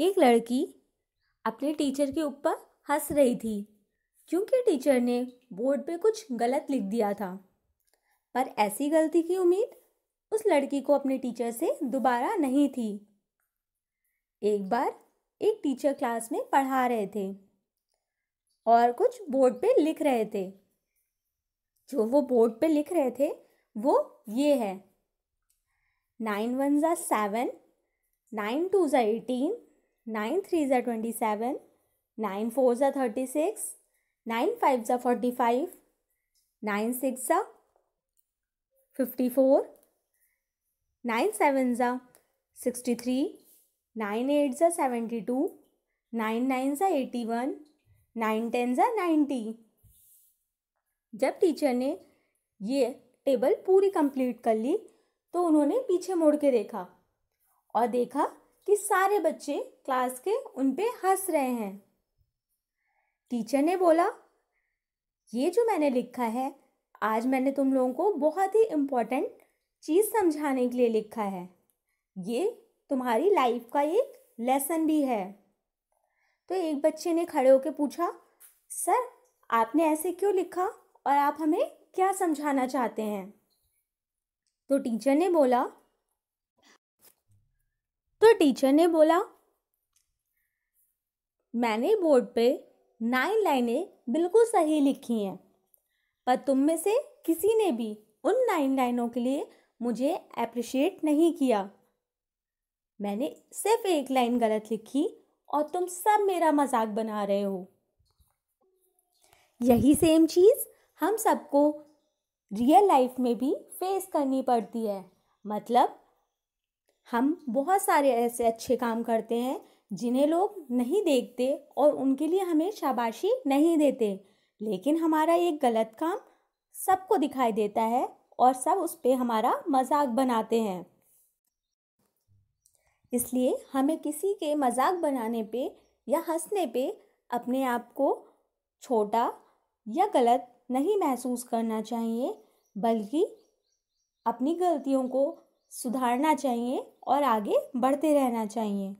एक लड़की अपने टीचर के ऊपर हंस रही थी क्योंकि टीचर ने बोर्ड पे कुछ गलत लिख दिया था पर ऐसी गलती की उम्मीद उस लड़की को अपने टीचर से दोबारा नहीं थी एक बार एक टीचर क्लास में पढ़ा रहे थे और कुछ बोर्ड पे लिख रहे थे जो वो बोर्ड पे लिख रहे थे वो ये है नाइन वन ज़ा सेवन नाइन टू ज़ा एटीन नाइन थ्री ज़ा ट्वेंटी सेवन नाइन फोर ज़ा थर्टी सिक्स नाइन फाइव ज़ा फोर्टी फाइव नाइन सिक्स ज़ा फिफ्टी फोर नाइन सेवन ज़ा सिक्सटी थ्री नाइन एट ज़ा सेवेंटी टू नाइन नाइन ज़ा eighty one nine ten ज़ा ninety जब teacher ने ये टेबल पूरी कंप्लीट कर ली तो उन्होंने पीछे मुड़ के देखा और देखा कि सारे बच्चे क्लास के उन पे हंस रहे हैं टीचर ने बोला ये जो मैंने लिखा है आज मैंने तुम लोगों को बहुत ही इम्पोर्टेंट चीज़ समझाने के लिए लिखा है ये तुम्हारी लाइफ का एक लेसन भी है तो एक बच्चे ने खड़े होकर पूछा सर आपने ऐसे क्यों लिखा और आप हमें क्या समझाना चाहते हैं तो टीचर ने बोला टीचर ने बोला मैंने बोर्ड पे नाइन लाइनें बिल्कुल सही लिखी हैं पर तुम में से किसी ने भी उन नाइन लाइनों के लिए मुझे अप्रिशिएट नहीं किया मैंने सिर्फ एक लाइन गलत लिखी और तुम सब मेरा मजाक बना रहे हो यही सेम चीज़ हम सबको रियल लाइफ में भी फेस करनी पड़ती है मतलब हम बहुत सारे ऐसे अच्छे काम करते हैं जिन्हें लोग नहीं देखते और उनके लिए हमें शाबाशी नहीं देते लेकिन हमारा एक गलत काम सबको दिखाई देता है और सब उस पर हमारा मजाक बनाते हैं इसलिए हमें किसी के मजाक बनाने पे या हंसने पे अपने आप को छोटा या गलत नहीं महसूस करना चाहिए बल्कि अपनी गलतियों को सुधारना चाहिए और आगे बढ़ते रहना चाहिए